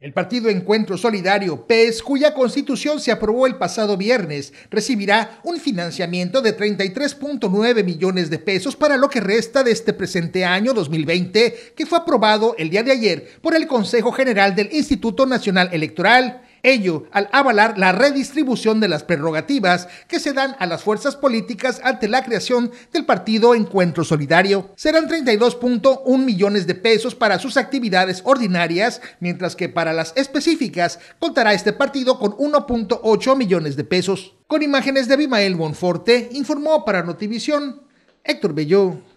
El Partido Encuentro Solidario, PES, cuya constitución se aprobó el pasado viernes, recibirá un financiamiento de 33.9 millones de pesos para lo que resta de este presente año 2020, que fue aprobado el día de ayer por el Consejo General del Instituto Nacional Electoral. Ello al avalar la redistribución de las prerrogativas que se dan a las fuerzas políticas ante la creación del partido Encuentro Solidario. Serán 32.1 millones de pesos para sus actividades ordinarias, mientras que para las específicas contará este partido con 1.8 millones de pesos. Con imágenes de Abimael Bonforte, informó para Notivisión Héctor Belló.